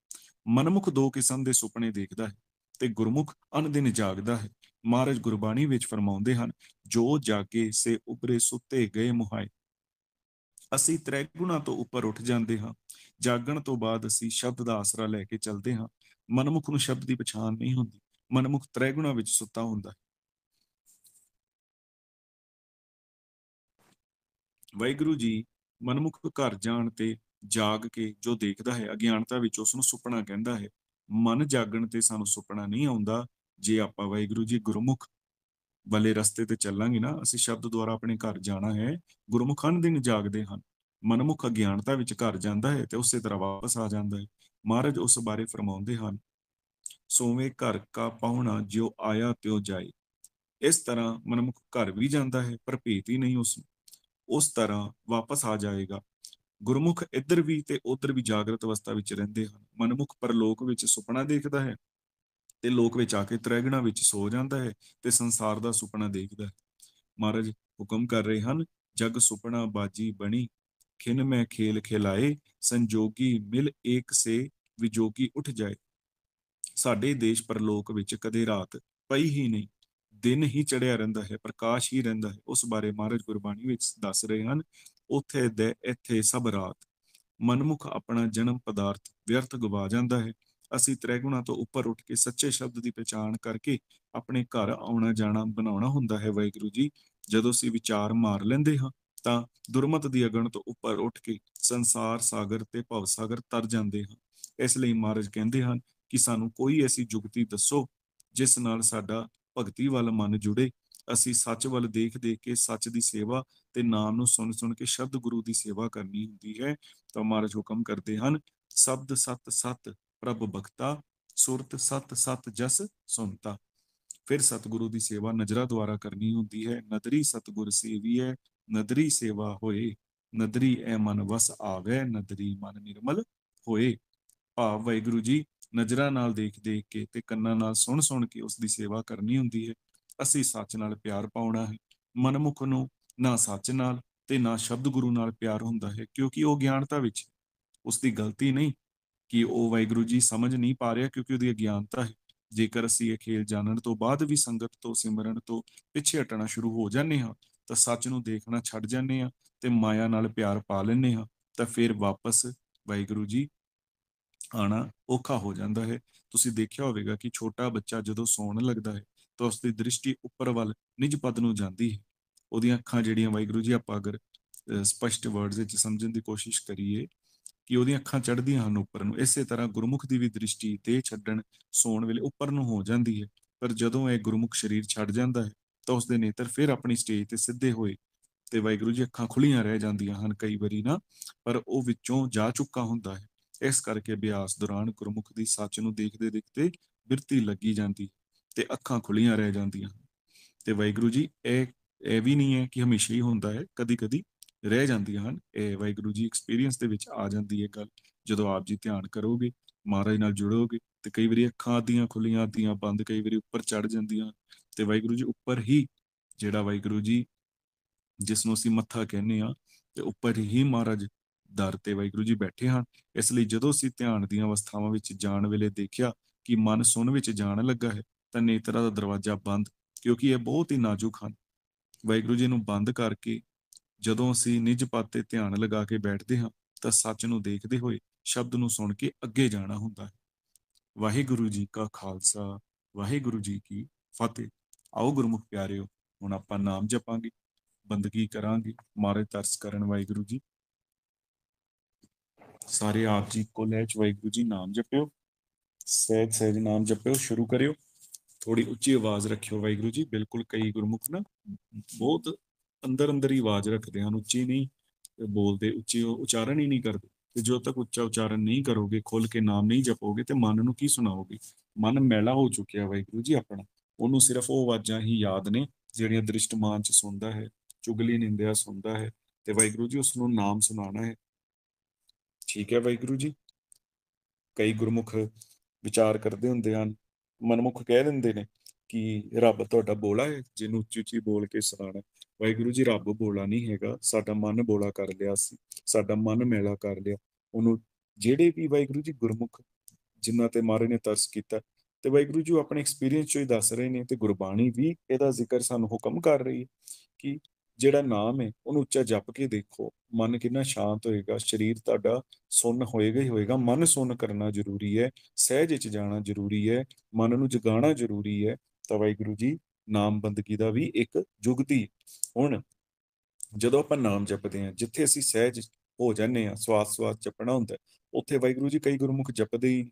ਮਨਮੁਖ ਦੋ ਕਿਸਮ ਦੇ ਸੁਪਨੇ ਦੇਖਦਾ ਹੈ ਤੇ ਗੁਰਮੁਖ ਅਨਦਿਨ ਜਾਗਦਾ ਹੈ ਮਹਾਰਾਜ ਗੁਰਬਾਣੀ ਵਿੱਚ ਫਰਮਾਉਂਦੇ ਹਨ ਜੋ ਜਾਗੇ ਸੇ ਉਪਰੇ ਸੁੱਤੇ ਗਏ ਮੁਹਾਏ ਅਸੀਂ ਤ੍ਰੈਗੁਣਾ ਤੋਂ ਉੱਪਰ ਉੱਠ ਜਾਂਦੇ ਹਾਂ ਜਾਗਣ ਤੋਂ ਬਾਅਦ ਅਸੀਂ ਸ਼ਬਦ ਦਾ ਆਸਰਾ ਲੈ ਕੇ ਚੱਲਦੇ ਹਾਂ ਮਨਮੁਖ ਨੂੰ ਸ਼ਬਦ ਦੀ ਪਛਾਣ ਨਹੀਂ ਹੁੰਦੀ ਮਨਮੁਖ ਤ੍ਰੈਗੁਣਾ ਵਿੱਚ ਸੁੱਤਾ ਹੁੰਦਾ ਹੈ ਵੈਗੁਰੂ ਜੀ ਮਨਮੁਖ ਘਰ ਜਾਣ ਤੇ ਜਾਗ ਕੇ ਜੋ ਦੇਖਦਾ ਹੈ ਅਗਿਆਨਤਾ ਵਿੱਚ ਉਸ ਨੂੰ ਸੁਪਨਾ ਕਹਿੰਦਾ ਹੈ ਮਨ ਜਾਗਣ ਤੇ ਸਾਨੂੰ ਸੁਪਨਾ ਨਹੀਂ ਆਉਂਦਾ ਜੇ ਆਪਾਂ ਵਾਹਿਗੁਰੂ ਜੀ ਗੁਰਮੁਖ ਵਾਲੇ ਰਸਤੇ ਤੇ ਚੱਲਾਂਗੇ ਨਾ ਅਸੀਂ ਸ਼ਬਦ ਦੁਆਰਾ ਆਪਣੇ ਘਰ ਜਾਣਾ ਹੈ ਗੁਰਮੁਖਾਂ ਦਿਨ ਜਾਗਦੇ ਹਨ ਮਨਮੁਖ ਅਗਿਆਨਤਾ ਵਿੱਚ ਘਰ ਜਾਂਦਾ ਹੈ ਤੇ ਉਸੇ ਤਰ੍ਹਾਂ ਵਾਪਸ ਆ ਜਾਂਦਾ ਹੈ ਮਹਾਰਾਜ ਉਸ ਬਾਰੇ ਫਰਮਾਉਂਦੇ ਹਨ ਸੋਵੇਂ ਘਰ ਕਾ ਪਾਉਣਾ ਜਿਉ ਆਇਆ ਤਿਉ ਜਾਏ ਇਸ ਤਰ੍ਹਾਂ ਮਨਮੁਖ ਘਰ ਵੀ ਜਾਂਦਾ ਹੈ ਪਰ ਭੇਤ ਹੀ ਨਹੀਂ ਉਸ ਨੂੰ ਉਸ ਤਰ੍ਹਾਂ ਵਾਪਸ ਆ ਜਾਏਗਾ ਗੁਰਮੁਖ ਇੱਧਰ ਵੀ ਤੇ ਉੱਧਰ ਵੀ ਜਾਗਰਤ ਅਵਸਥਾ ਵਿੱਚ ਰਹਿੰਦੇ ਹਨ ਮਨਮੁਖ ਪਰਲੋਕ ਵਿੱਚ ਸੁਪਨਾ ਦੇਖਦਾ ਹੈ ਤੇ ਲੋਕ ਵਿੱਚ ਆ ਕੇ ਤ੍ਰੈਗਣਾ ਵਿੱਚ ਸੋ ਜਾਂਦਾ ਹੈ ਤੇ ਸੰਸਾਰ ਦਾ ਸੁਪਨਾ ਦੇਖਦਾ ਹੈ ਮਹਾਰਾਜ ਹੁਕਮ ਕਰ ਰਹੇ ਹਨ ਜਗ ਸੁਪਨਾ ਬਾਜੀ ਬਣੀ ਖਿਨ ਮੈਂ ਖੇਲ ਖਿਲਾਏ ਸੰਜੋਗੀ ਮਿਲ ਏਕ ਸੇ ਵਿਜੋਗੀ ਉੱਠ ਜਾਏ ਸਾਡੇ ਦੇਸ਼ ਪਰਲੋਕ ਵਿੱਚ ਕਦੇ ਰਾਤ ਪਈ ਹੀ ਨਹੀਂ ਦਿਨ ਹੀ ਚੜਿਆ ਰਹਿੰਦਾ ਹੈ ਪ੍ਰਕਾਸ਼ ਹੀ ਰਹਿੰਦਾ ਹੈ ਉਸ ਬਾਰੇ ਮਹਾਰਾਜ ਗੁਰਬਾਣੀ ਵਿੱਚ ਦੱਸ ਰਹੇ ਹਨ ਉਥੇ ਦੇ ਇੱਥੇ ਸਭ ਰਾਤ ਮਨਮੁਖ ਆਪਣਾ ਜਨਮ ਪਦਾਰਥ ਵਿਅਰਥ ਗਵਾ ਜਾਂਦਾ ਹੈ ਅਸੀਂ ਤ੍ਰੈਗੁਣਾ ਤੋਂ ਉੱਪਰ ਉੱਠ ਕੇ ਸੱਚੇ ਸ਼ਬਦ ਦੀ ਪਛਾਣ ਕਰਕੇ ਆਪਣੇ ਘਰ ਆਉਣਾ ਜਾਣਾ ਬਣਾਉਣਾ ਹੁੰਦਾ ਹੈ ਵਾਹਿਗੁਰੂ ਜੀ ਜਦੋਂ ਅਸੀਂ ਵਿਚਾਰ ਮਾਰ ਲੈਂਦੇ ਹਾਂ ਤਾਂ ਦੁਰਮਤ ਦੀ ਅਗਣ ਤੋਂ ਉੱਪਰ ਉੱਠ ਕੇ ਸੰਸਾਰ ਸਾਗਰ ਤੇ ਭਵ ਸਾਗਰ ਤਰ ਜਾਂਦੇ ਹਾਂ ਇਸ ਲਈ ਮਹਾਰਜ ਕਹਿੰਦੇ ਹਨ ਕਿ ਸਾਨੂੰ ਕੋਈ ਐਸੀ ਜੁਗਤੀ ਦੱਸੋ ਜਿਸ ਨਾਲ ਸਾਡਾ ਭਗਤੀ ਵੱਲ ਮਨ ਜੁੜੇ ਅਸੀਂ ਸੱਚ ਵੱਲ ਦੇਖ ਦੇਖ ਕੇ ਸੱਚ ਦੀ ਸੇਵਾ ਤੇ ਨਾਮ ਨੂੰ ਸੁਣ ਸੁਣ ਕੇ ਸ਼ਬਦ ਗੁਰੂ ਦੀ ਸੇਵਾ ਕਰਨੀ ਹੁੰਦੀ ਹੈ ਤਾਂ ਮਹਾਰਾਜ ਹੁਕਮ ਕਰਦੇ ਹਨ ਸ਼ਬਦ ਸਤ ਸਤ ਪ੍ਰਭ ਬਖਤਾ ਸੁਰਤ ਸਤ ਸਤ ਜਸ ਸੁਣਤਾ ਫਿਰ ਸਤਿਗੁਰੂ ਦੀ ਸੇਵਾ ਨਜਰਾ ਦੁਆਰਾ ਕਰਨੀ ਹੁੰਦੀ ਹੈ ਨਦਰੀ ਸਤਿਗੁਰ ਸੇਵੀ ਹੈ ਨਦਰੀ ਸੇਵਾ ਹੋਏ ਨਦਰੀ ਐ ਮਨ ਵਸ ਆਵੇ ਨਦਰੀ ਮਨ ਨਿਰਮਲ ਹੋਏ ਭਾਵ ਵੈਗੁਰੂ ਜੀ ਨਜਰਾ ਨਾਲ ਦੇਖ ਦੇਖ ਕੇ ਤੇ ਕੰਨਾਂ ਨਾਲ ਸੁਣ ਸੁਣ ਕੇ ਉਸ ਦੀ ਸੇਵਾ ਕਰਨੀ ਹੁੰਦੀ ਹੈ ਅਸੀਂ ਸੱਚ ਨਾਲ ਪਿਆਰ ਪਾਉਣਾ ਹੈ ਮਨਮੁਖ ਨੂੰ ਨਾ ਸੱਚ ਨਾਲ ਤੇ ਨਾ ਸ਼ਬਦ ਗੁਰੂ ਨਾਲ ਪਿਆਰ ਹੁੰਦਾ ਹੈ ਕਿਉਂਕਿ ਉਹ ਗਿਆਨਤਾ ਵਿੱਚ ਉਸ ਦੀ ਗਲਤੀ ਨਹੀਂ ਕਿ ਉਹ ਵਾਹਿਗੁਰੂ ਜੀ ਸਮਝ ਨਹੀਂ ਪਾ ਰਿਹਾ ਕਿਉਂਕਿ ਉਹਦੀ ਗਿਆਨਤਾ ਹੈ ਜੇਕਰ ਅਸੀਂ ਇਹ ਖੇਲ ਜਾਣਨ ਤੋਂ ਬਾਅਦ ਵੀ ਸੰਗਤ ਤੋਂ ਸਿਮਰਨ ਤੋਂ ਪਿੱਛੇ ਹਟਣਾ ਸ਼ੁਰੂ ਹੋ ਜਾਂਦੇ ਹਾਂ ਤਾਂ ਸੱਚ ਨੂੰ ਦੇਖਣਾ ਛੱਡ ਜਾਂਦੇ ਹਾਂ ਤੇ ਮਾਇਆ ਨਾਲ ਪਿਆਰ ਪਾ ਲੈਂਦੇ ਹਾਂ ਤਾਂ ਫਿਰ ਵਾਪਸ ਵਾਹਿਗੁਰੂ ਜੀ ਆਣਾ ਔਖਾ ਹੋ ਜਾਂਦਾ ਹੈ ਤੁਸੀਂ ਦੇਖਿਆ ਹੋਵੇਗਾ ਕਿ ਛੋਟਾ ਬੱਚਾ ਜਦੋਂ ਸੌਣ ਲੱਗਦਾ ਹੈ ਤਾਂ ਉਸ ਦੀ ਦ੍ਰਿਸ਼ਟੀ ਉੱਪਰ ਵੱਲ ਨਿਜ ਪਦ ਨੂੰ ਜਾਂਦੀ ਹੈ ਉਹਦੀਆਂ ਅੱਖਾਂ ਜਿਹੜੀਆਂ ਵਾਹਿਗੁਰੂ ਜੀ ਆਪਾਂ ਅਗਰ ਸਪਸ਼ਟ ਵਰਡਸ ਵਿੱਚ ਸਮਝਣ ਦੀ ਕੋਸ਼ਿਸ਼ ਕਰੀਏ ਕਿ ਉਹਦੀਆਂ ਅੱਖਾਂ ਚੜਦੀਆਂ ਹਨ ਉੱਪਰ ਨੂੰ ਇਸੇ ਤਰ੍ਹਾਂ ਗੁਰਮੁਖ ਦੀ ਵੀ ਦ੍ਰਿਸ਼ਟੀ ਤੇ ਛੱਡਣ ਸੌਣ ਵੇਲੇ ਉੱਪਰ ਨੂੰ ਹੋ ਜਾਂਦੀ ਹੈ ਪਰ ਜਦੋਂ ਇਹ ਗੁਰਮੁਖ ਸਰੀਰ ਛੱਡ ਜਾਂਦਾ ਹੈ ਤਾਂ ਉਸ ਦੇ ਨੇਤਰ ਫਿਰ ਆਪਣੀ ਸਟੇਜ ਤੇ ਸਿੱਧੇ ਹੋਏ ਤੇ ਵਾਹਿਗੁਰੂ ਜੀ ਅੱਖਾਂ ਖੁੱਲੀਆਂ ਰਹਿ ਜਾਂਦੀਆਂ ਹਨ ਕਈ ਵਾਰੀ ਨਾ ਪਰ ਉਹ ਵਿੱਚੋਂ ਜਾ ਚੁੱਕਾ ਹੁੰਦਾ ਹੈ ਇਸ ਕਰਕੇ ਅਭਿਆਸ ਦੌਰਾਨ ਗੁਰਮੁਖ ਦੀ ਸੱਚ ਨੂੰ ਦੇਖਦੇ ਦੇਖਦੇ ਬਿਰਤੀ ਲੱਗੀ ਜਾਂਦੀ ਹੈ ਤੇ ਅੱਖਾਂ ਖੁੱਲੀਆਂ ਰਹਿ ਜਾਂਦੀਆਂ ਤੇ ਵਾਹਿਗੁਰੂ ਜੀ ਇਹ ਇਹ ਵੀ ਨਹੀਂ ਹੈ ਕਿ ਹਮੇਸ਼ਾ ਹੀ ਹੁੰਦਾ ਹੈ ਕਦੀ-ਕਦੀ ਰਹਿ ਜਾਂਦੀਆਂ ਹਨ ਇਹ ਵਾਹਿਗੁਰੂ ਜੀ ਐਕਸਪੀਰੀਅੰਸ ਦੇ ਵਿੱਚ ਆ ਜਾਂਦੀ ਹੈ ਗੱਲ ਜਦੋਂ ਆਪ ਜੀ ਧਿਆਨ ਕਰੋਗੇ ਮਹਾਰਾਜ ਨਾਲ ਜੁੜੋਗੇ ਤੇ ਕਈ ਵਾਰੀ ਅੱਖਾਂ ਆਦੀਆਂ ਖੁੱਲੀਆਂ ਆਦੀਆਂ ਬੰਦ ਕਈ ਵਾਰੀ ਉੱਪਰ ਚੜ ਜਾਂਦੀਆਂ ਤੇ ਵਾਹਿਗੁਰੂ ਜੀ ਉੱਪਰ ਹੀ ਜਿਹੜਾ ਵਾਹਿਗੁਰੂ ਜੀ ਜਿਸ ਨੂੰ ਅਸੀਂ ਮੱਥਾ ਕਹਿੰਦੇ ਆ ਤੇ ਉੱਪਰ ਹੀ ਮਹਾਰਾਜ ਦਰ ਤੇ ਵਾਹਿਗੁਰੂ ਜੀ ਬੈਠੇ ਹਨ ਇਸ ਲਈ ਜਦੋਂ ਅਸੀਂ ਧਿਆਨ ਦੀਆਂ ਅਵਸਥਾਵਾਂ ਵਿੱਚ ਜਾਣ ਵੇਲੇ ਦੇਖਿਆ ਕਿ ਮਨ ਸੁਣ ਵਿੱਚ ਜਾਣ ਲੱਗਾ ਹੈ ਤਾਂ ਨੇਤਰਾ ਦਾ ਦਰਵਾਜ਼ਾ ਬੰਦ ਕਿਉਂਕਿ ਇਹ ਬਹੁਤ ਹੀ ਨਾਜ਼ੁਕ ਹਨ ਵਾਹਿਗੁਰੂ ਜੀ ਨੂੰ ਬੰਦ ਕਰਕੇ ਜਦੋਂ ਅਸੀਂ ਨਿਜ ਪਾਤੇ ਧਿਆਨ ਲਗਾ ਕੇ ਬੈਠਦੇ ਹਾਂ ਤਾਂ ਸੱਚ ਨੂੰ ਦੇਖਦੇ ਹੋਏ ਸ਼ਬਦ ਨੂੰ ਸੁਣ ਕੇ ਅੱਗੇ ਜਾਣਾ ਹੁੰਦਾ ਹੈ ਵਾਹਿਗੁਰੂ ਜੀ ਕਾ ਖਾਲਸਾ ਵਾਹਿਗੁਰੂ ਜੀ ਕੀ ਫਤਿਹ ਆਓ ਗੁਰਮੁਖ ਪਿਆਰਿਓ ਹੁਣ ਆਪਾਂ ਨਾਮ ਜਪਾਂਗੇ ਬੰਦਗੀ ਕਰਾਂਗੇ ਮਾਰੇ ਤਰਸ ਕਰਨ ਵਾਹਿਗੁਰੂ ਜੀ ਸਾਰੇ ਆਪ ਜੀ ਕੋਲੇਜ ਵਾਹਿਗੁਰੂ ਜੀ ਨਾਮ ਜਪਿਓ ਸਹਿਜ ਸਹਿਜ ਨਾਮ ਜਪਿਓ ਸ਼ੁਰੂ ਕਰਿਓ ਥੋੜੀ ਉੱਚੀ ਆਵਾਜ਼ ਰੱਖਿਓ ਵਾਹਿਗੁਰੂ ਜੀ ਬਿਲਕੁਲ ਕਈ ਗੁਰਮੁਖ ਨਾ ਬਹੁਤ ਅੰਦਰ ਅੰਦਰ ਹੀ ਆਵਾਜ਼ ਰੱਖਦੇ ਹਨ ਉੱਚੀ ਨਹੀਂ ਬੋਲਦੇ ਉੱਚੀ ਉਚਾਰਨ ਹੀ ਨਹੀਂ ਕਰਦੇ ਤੇ ਜੋ ਤੱਕ ਉੱਚਾ ਉਚਾਰਨ ਨਹੀਂ ਕਰੋਗੇ ਖੁੱਲ ਕੇ ਨਾਮ ਨਹੀਂ ਜਪੋਗੇ ਤੇ ਮਨ ਨੂੰ ਕੀ ਸੁਣਾਓਗੇ ਮਨ ਮੈਲਾ ਹੋ ਚੁੱਕਿਆ ਵਾਹਿਗੁਰੂ ਜੀ ਆਪਣਾ ਉਹਨੂੰ ਸਿਰਫ ਉਹ ਆਵਾਜ਼ਾਂ ਹੀ ਯਾਦ ਨੇ ਜਿਹੜੀਆਂ ਦ੍ਰਿਸ਼ਟਮਾਨ ਚ ਸੁਣਦਾ ਹੈ ਚੁਗਲੀ ਨਿੰਦਿਆ ਸੁਣਦਾ ਹੈ ਤੇ ਵਾਹਿਗੁਰੂ ਜੀ ਉਸ ਨੂੰ ਨਾਮ ਸੁਣਾਣਾ ਹੈ ਠੀਕ ਹੈ ਵਾਹਿਗੁਰੂ ਜੀ ਕਈ ਗੁਰਮੁਖ ਵਿਚਾਰ ਕਰਦੇ ਹੁੰਦੇ ਹਨ ਮਨਮੁਖ ਕਹਿ ਦਿੰਦੇ ਨੇ ਕਿ ਰੱਬ ਤੁਹਾਡਾ ਬੋਲਾ ਹੈ ਜਿਹਨੂੰ ਉੱਚੀ ਉੱਚੀ ਬੋਲ ਕੇ ਸੁਣਾਣਾ ਵਾਹਿਗੁਰੂ ਜੀ ਰੱਬ ਬੋਲਾ ਨਹੀਂ ਹੈਗਾ ਸਾਡਾ ਮਨ ਬੋਲਾ ਕਰ ਲਿਆ ਸੀ ਸਾਡਾ ਮਨ ਮੇਲਾ ਕਰ ਲਿਆ ਉਹਨੂੰ ਜਿਹੜੇ ਵੀ ਵਾਹਿਗੁਰੂ ਜੀ ਗੁਰਮੁਖ ਜਿਨ੍ਹਾਂ ਤੇ ਮਾਰੇ ਨੇ ਤਰਸ ਕੀਤਾ ਤੇ ਵਾਹਿਗੁਰੂ ਜੀ ਆਪਣੇ ਐਕਸਪੀਰੀਅੰਸ ਚੋਂ ਹੀ ਦੱਸ ਰਹੇ ਨੇ ਤੇ ਗੁਰਬਾਣੀ ਵੀ ਇਹਦਾ ਜ਼ਿਕਰ ਸਾਨੂੰ ਹੁਕਮ ਕਰ ਰਹੀ ਹੈ ਕਿ ਜਿਹੜਾ ਨਾਮ ਹੈ ਉਹਨੂੰ ਉੱਚਾ ਜਪ ਕੇ ਦੇਖੋ ਮਨ ਕਿੰਨਾ ਸ਼ਾਂਤ ਹੋਏਗਾ ਸਰੀਰ ਤੁਹਾਡਾ ਸੁੰਨ ਹੋਏਗਾ ਹੀ ਹੋਏਗਾ ਮਨ ਸੁੰਨ ਕਰਨਾ ਜ਼ਰੂਰੀ ਹੈ ਸਹਿਜ ਵਿੱਚ ਜਾਣਾ ਜ਼ਰੂਰੀ ਹੈ ਮਨ ਨੂੰ ਜਗਾਉਣਾ ਜ਼ਰੂਰੀ ਹੈ ਤਾਂ ਵਾਹਿਗੁਰੂ ਜੀ ਨਾਮ ਬੰਦਗੀ ਦਾ ਵੀ ਇੱਕ ਜੁਗਤੀ ਹੁਣ ਜਦੋਂ ਆਪਾਂ ਨਾਮ ਜਪਦੇ ਹਾਂ ਜਿੱਥੇ ਅਸੀਂ ਸਹਿਜ ਹੋ ਜਾਂਦੇ ਹਾਂ ਸਵਾਸ ਸਵਾਸ ਜਪਣਾ ਹੁੰਦਾ ਉੱਥੇ ਵਾਹਿਗੁਰੂ ਜੀ ਕਈ ਗੁਰਮੁਖ ਜਪਦੇ ਹੀ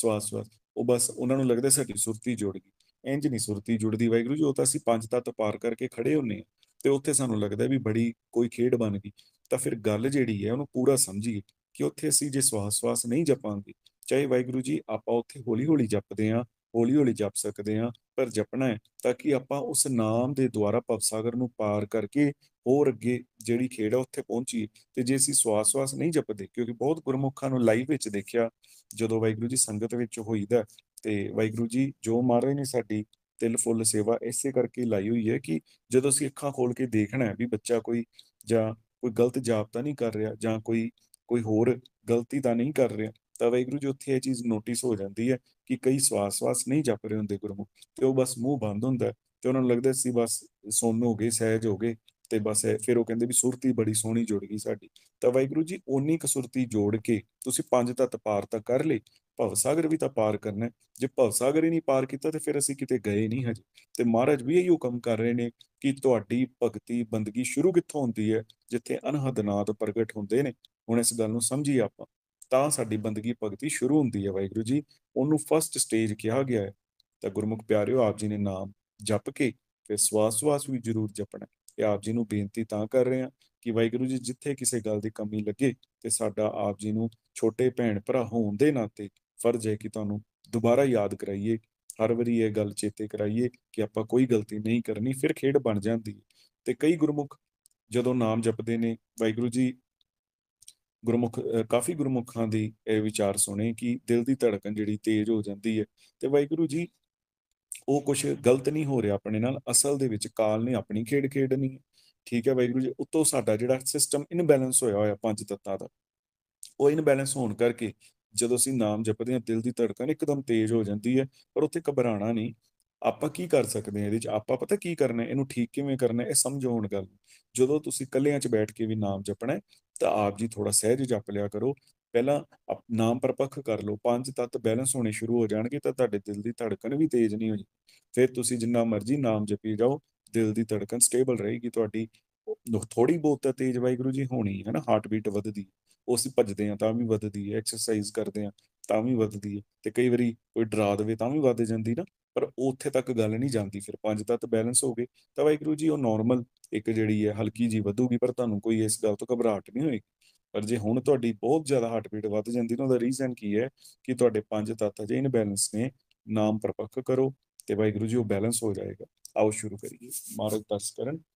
ਸਵਾਸ ਸਵਾਸ ਉਹ ਬਸ ਉਹਨਾਂ ਨੂੰ ਲੱਗਦਾ ਸਾਡੀ ਸੁਰਤੀ ਜੁੜ ਗਈ ਇੰਜ ਨਹੀਂ ਸੁਰਤੀ ਜੁੜਦੀ ਵਾਹਿਗੁਰੂ ਜੀ ਉਹ ਤਾਂ ਅਸੀਂ ਪੰਜ ਤਤ ਪਾਰ ਕਰਕੇ ਖੜੇ ਹੁੰਨੇ ਆ ਤੇ ਉੱਥੇ ਸਾਨੂੰ ਲੱਗਦਾ ਵੀ ਬੜੀ ਕੋਈ ਖੇਡ ਬਣ ਗਈ ਤਾਂ ਫਿਰ ਗੱਲ ਜਿਹੜੀ ਹੈ ਉਹਨੂੰ ਪੂਰਾ ਸਮਝੀਏ ਕਿ ਉੱਥੇ ਅਸੀਂ ਜੇ ਸਵਾਸ ਸਵਾਸ ਨਹੀਂ ਜਪਾਂਗੇ ਚਾਹੇ ਵਾਹਿਗੁਰੂ ਜੀ ਆਪਾਂ ਉੱਥੇ ਹੌਲੀ ਹੌਲੀ ਜਪਦੇ ਆਂ ਹੌਲੀ ਹੌਲੀ ਜਪ ਸਕਦੇ ਆਂ ਪਰ ਜਪਣਾ ਹੈ ਤਾਂ ਕਿ ਆਪਾਂ ਉਸ ਨਾਮ ਦੇ ਦੁਆਰਾ ਪਵਸਾਗਰ ਨੂੰ ਪਾਰ ਕਰਕੇ ਹੋਰ ਅੱਗੇ ਜਿਹੜੀ ਖੇਡ ਆ ਉੱਥੇ ਪਹੁੰਚੀ ਤੇ ਜੇ ਅਸੀਂ ਸਵਾਸ ਸਵਾਸ ਨਹੀਂ ਜਪਦੇ ਕਿਉਂਕਿ ਬਹੁਤ ਗੁਰਮੁਖਾਂ ਨੂੰ ਲਾਈਵ ਵਿੱਚ ਦੇਖਿਆ ਜਦੋਂ ਵਾਹਿਗੁਰੂ ਜੀ ਸੰਗਤ ਵਿੱਚ ਹੋਈਦਾ ਤੇ ਵਾਹਿਗੁਰੂ ਜੀ ਜੋ ਮਾਰ ਰਹੇ ਨੇ ਸਾਡੀ ਤਿਲ ਫੁੱਲ ਸੇਵਾ ਇਸੇ ਕਰਕੇ ਲਾਈ ਹੋਈ ਹੈ ਕਿ ਜਦੋਂ ਅਸੀਂ ਅੱਖਾਂ ਖੋਲ ਕੇ ਦੇਖਣਾ ਹੈ ਵੀ ਬੱਚਾ ਕੋਈ ਜਾਂ ਕੋਈ ਗਲਤ ਜਾਪ ਤਾਂ ਨਹੀਂ ਕਰ ਰਿਹਾ ਜਾਂ ਕੋਈ ਕੋਈ ਹੋਰ ਗਲਤੀ ਤਾਂ ਨਹੀਂ ਕਰ ਰਿਹਾ ਤਾਂ ਵੈਗਰੂ ਜੀ ਉੱਥੇ ਇਹ ਚੀਜ਼ ਨੋਟਿਸ ਹੋ ਜਾਂਦੀ ਹੈ ਕਿ ਕਈ ਸਵਾਸ-ਸਵਾਸ ਨਹੀਂ ਜਪ ਰਹੇ ਹੁੰਦੇ ਗੁਰਮੁਖ ਤੇ ਉਹ ਬਸ ਮੂੰਹ ਬੰਦ ਹੁੰਦਾ ਤੇ ਉਹਨਾਂ ਨੂੰ ਲੱਗਦਾ ਸੀ ਬਸ ਸੁਣਨ ਹੋ ਗਏ ਸਹਿਜ ਹੋ ਗਏ ਤੇ ਬਸ ਫਿਰ ਉਹ ਕਹਿੰਦੇ ਵੀ ਸੁਰਤੀ ਬੜੀ ਸੋਹਣੀ ਜੁੜ ਗਈ ਸਾਡੀ ਤਾਂ ਵੈਗੁਰੂ ਜੀ ਓਨੀ ਕਸੁਰਤੀ ਜੋੜ ਕੇ ਤੁਸੀਂ ਪੰਜ ਤਤ ਪਾਰ ਤਾਂ ਕਰ ਲਈ ਭਵਸਾਗਰ ਵੀ ਤਾਂ ਪਾਰ ਕਰਨਾ ਜੇ ਭਵਸਾਗਰ ਹੀ ਨਹੀਂ ਪਾਰ ਕੀਤਾ ਤੇ ਫਿਰ ਅਸੀਂ ਕਿਤੇ ਗਏ ਨਹੀਂ ਹਜੇ ਤੇ ਮਹਾਰਾਜ ਵੀ ਇਹੀ ਹੁਕਮ ਕਰ ਰਹੇ ਨੇ ਕਿ ਤੁਹਾਡੀ ਭਗਤੀ ਬੰਦਗੀ ਸ਼ੁਰੂ ਕਿੱਥੋਂ ਹੁੰਦੀ ਹੈ ਜਿੱਥੇ ਅਨਹਦ ਪ੍ਰਗਟ ਹੁੰਦੇ ਨੇ ਹੁਣ ਇਸ ਗੱਲ ਨੂੰ ਸਮਝੀ ਆਪਾਂ ਤਾਂ ਸਾਡੀ ਬੰਦਗੀ ਭਗਤੀ ਸ਼ੁਰੂ ਹੁੰਦੀ ਹੈ ਵਾਹਿਗੁਰੂ ਜੀ ਉਹਨੂੰ ਫਸਟ ਸਟੇਜ ਕਿਹਾ ਗਿਆ ਹੈ ਤਾਂ ਗੁਰਮੁਖ ਪਿਆਰਿਓ ਆਪ ਜੀ ਨੇ ਨਾਮ ਜਪ ਕੇ ਫਿਰ ਸਵਾਸ-ਸਵਾਸ ਵੀ ਜ਼ਰੂਰ ਜਪਣਾ ਤੇ ਆਪ ਜੀ ਨੂੰ ਬੇਨਤੀ ਤਾਂ ਕਰ ਰਹੇ ਆ ਕਿ ਵਾਹਿਗੁਰੂ ਜੀ ਜਿੱਥੇ ਕਿਸੇ ਗੱਲ ਦੀ ਕਮੀ ਲੱਗੇ ਤੇ ਸਾਡਾ ਆਪ ਜੀ ਨੂੰ ਛੋਟੇ ਭੈਣ ਭਰਾ ਹੋਣ ਦੇ ਨਾਤੇ ਫਰਜ਼ ਹੈ ਕਿ ਤੁਹਾਨੂੰ ਦੁਬਾਰਾ ਯਾਦ ਕਰਾਈਏ ਹਰ ਵਾਰੀ ਇਹ ਗੱਲ ਚੇਤੇ ਕਰਾਈਏ ਕਿ ਆਪਾਂ ਕੋਈ ਗਲਤੀ ਨਹੀਂ ਕਰਨੀ ਫਿਰ ਖੇਡ ਬਣ ਜਾਂਦੀ ਹੈ ਤੇ ਕਈ ਗੁਰਮੁਖ ਜਦੋਂ ਨਾਮ ਜਪਦੇ ਨੇ ਵਾਹਿਗੁਰੂ ਜੀ ਗੁਰਮੁਖ ਕਾਫੀ ਗੁਰਮੁਖਾਂ ਦੀ ਇਹ ਵਿਚਾਰ ਸੁਣੇ ਕਿ ਦਿਲ ਦੀ ਧੜਕਨ ਜਿਹੜੀ ਤੇਜ਼ ਹੋ ਜਾਂਦੀ ਹੈ ਤੇ ਵਾਹਿਗੁਰੂ ਜੀ ਉਹ ਕੁਝ ਗਲਤ ਨਹੀਂ ਹੋ ਰਿਹਾ ਆਪਣੇ ਨਾਲ ਅਸਲ ਦੇ ਵਿੱਚ ਕਾਲ ਨੇ ਆਪਣੀ ਖੇਡ ਖੇਡਣੀ ਹੈ ਠੀਕ ਹੈ ਵਾਹਿਗੁਰੂ ਜੀ ਉਤੋਂ ਸਾਡਾ ਜਿਹੜਾ ਸਿਸਟਮ ਇਨਬੈਲੈਂਸ ਹੋਇਆ ਹੋਇਆ ਪੰਜ ਤੱਤਾਂ ਦਾ ਉਹ ਇਨਬੈਲੈਂਸ ਹੋਣ ਕਰਕੇ ਜਦੋਂ ਅਸੀਂ ਨਾਮ ਜਪਦੇ ਹਾਂ ਦਿਲ ਦੀ ਧੜਕਣ ਇੱਕਦਮ ਤੇਜ਼ ਹੋ ਜਾਂਦੀ ਹੈ ਪਰ ਉੱਥੇ ਘਬਰਾਣਾ ਨਹੀਂ ਆਪਾਂ ਕੀ ਕਰ ਸਕਦੇ ਹਾਂ ਇਹਦੇ ਵਿੱਚ ਆਪਾਂ ਪਤਾ ਕੀ ਕਰਨਾ ਹੈ ਇਹਨੂੰ ਠੀਕ ਕਿਵੇਂ ਕਰਨਾ ਹੈ ਇਹ ਸਮਝਾਉਣ ਗੱਲ ਜਦੋਂ ਤੁਸੀਂ ਕੱਲਿਆਂ 'ਚ ਬੈਠ ਕੇ ਵੀ ਨਾਮ ਜਪਣਾ ਹੈ ਤਾਂ ਆਪ ਜੀ ਥੋੜਾ ਸਹਿਜ ਜਪ ਲਿਆ ਕਰੋ ਪਹਿਲਾਂ ਨਾਮ ਪਰਪੱਖ ਕਰ ਲਓ ਪੰਜ ਤੱਤ ਬੈਲੈਂਸ ਹੋਣੇ ਸ਼ੁਰੂ ਹੋ ਜਾਣਗੇ ਤਾਂ ਤੁਹਾਡੇ ਦਿਲ ਦੀ ਧੜਕਣ ਵੀ ਤੇਜ਼ ਨਹੀਂ ਹੋਣੀ ਫਿਰ ਤੁਸੀਂ ਜਿੰਨਾ ਮਰਜ਼ੀ ਨਾਮ ਜਪੀ ਜਾਓ ਦਿਲ ਦੀ ਧੜਕਣ ਸਟੇਬਲ ਰਹੇਗੀ ਤੁਹਾਡੀ ਥੋੜੀ ਬਹੁਤ ਤੇਜ਼ ਤੇਜ਼ ਗੁਰੂ ਜੀ ਹੋਣੀ ਹੈ ਨਾ ਹਾਰਟ ਬੀਟ ਵੱਧਦੀ ਉਸ ਭੱਜਦੇ ਆ ਤਾਂ ਵੀ ਵੱਧਦੀ ਹੈ ਐਕਸਰਸਾਈਜ਼ ਕਰਦੇ ਆ ਤਾਂ ਵੀ ਵੱਧਦੀ ਹੈ ਤੇ ਕਈ ਵਾਰੀ ਕੋਈ ਡਰਾ ਦੇਵੇ ਤਾਂ ਵੀ ਵੱਧ ਜਾਂਦੀ ਨਾ ਪਰ ਉੱਥੇ ਤੱਕ ਗੱਲ ਨਹੀਂ ਜਾਂਦੀ ਫਿਰ ਪੰਜ ਤੱਕ ਬੈਲੈਂਸ ਹੋ ਗਏ ਤਾਂ ਵਾਹਿਗੁਰੂ ਜੀ ਉਹ ਨਾਰਮਲ ਇੱਕ ਜਿਹੜੀ ਹੈ ਹਲਕੀ ਜੀ ਵਧੂਗੀ ਪਰ ਤੁਹਾਨੂੰ ਕੋਈ ਇਸ ਗੱਲ ਤੋਂ ਘਬਰਾਹਟ ਨਹੀਂ ਹੋਏਗੀ ਪਰ ਜੇ ਹੁਣ ਤੁਹਾਡੀ ਬਹੁਤ ਜ਼ਿਆਦਾ ਹਾਰਟ ਬੀਟ ਵੱਧ ਜਾਂਦੀ ਨਾ ਉਹਦਾ ਰੀਜ਼ਨ ਕੀ ਹੈ ਕਿ ਤੁਹਾਡੇ ਪੰਜ ਤੱਤ ਅਜੇ ਬੈਲੈਂਸ ਨੇ ਨਾਮ ਪਰਪੱਕ ਕਰੋ ਤੇ ਵਾਹਿਗੁਰੂ ਜੀ ਉਹ ਬੈਲੈਂਸ ਹੋ ਜਾਏਗਾ ਆਓ ਸ਼ੁਰੂ ਕਰੀਏ ਮਾਰਗ ਦਸ ਕਰਨ